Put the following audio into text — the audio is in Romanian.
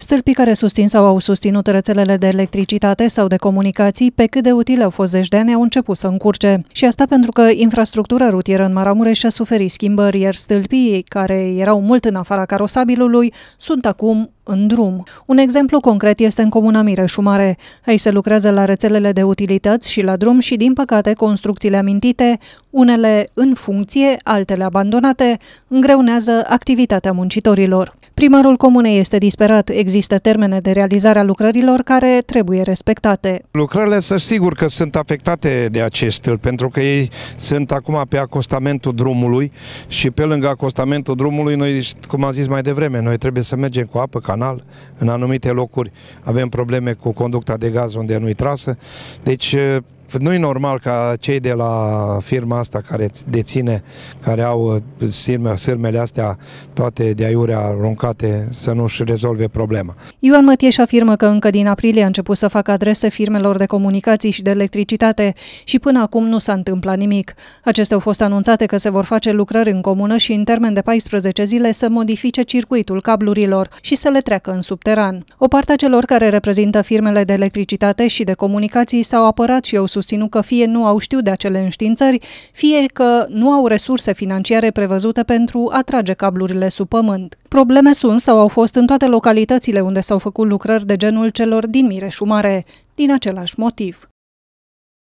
Stâlpii care susțin sau au susținut rețelele de electricitate sau de comunicații, pe cât de utile au fost zeci de ani, au început să încurce. Și asta pentru că infrastructura rutieră în Maramureș a suferit schimbări, iar stâlpii, care erau mult în afara carosabilului, sunt acum în drum. Un exemplu concret este în comuna Mireșu Mare. Aici se lucrează la rețelele de utilități și la drum și, din păcate, construcțiile amintite, unele în funcție, altele abandonate, îngreunează activitatea muncitorilor. Primarul comunei este disperat, există termene de realizare a lucrărilor care trebuie respectate. Lucrările să sigur că sunt afectate de acestul, pentru că ei sunt acum pe acostamentul drumului și pe lângă acostamentul drumului, noi, cum am zis mai devreme, noi trebuie să mergem cu apă, canal, în anumite locuri avem probleme cu conducta de gaz unde nu-i trasă, deci nu e normal ca cei de la firma asta care deține, care au uh, sirme, sirmele astea toate de aiurea roncate să nu-și rezolve problema. Ioan Mătieș afirmă că încă din aprilie a început să facă adrese firmelor de comunicații și de electricitate și până acum nu s-a întâmplat nimic. Acestea au fost anunțate că se vor face lucrări în comună și în termen de 14 zile să modifice circuitul cablurilor și să le treacă în subteran. O parte a celor care reprezintă firmele de electricitate și de comunicații s-au apărat și au susținut că fie nu au știut de acele înștiințări, fie că nu au resurse financiare prevăzute pentru a trage cablurile sub pământ. Probleme sunt sau au fost în toate localitățile unde s-au făcut lucrări de genul celor din Mireșumare, Mare, din același motiv.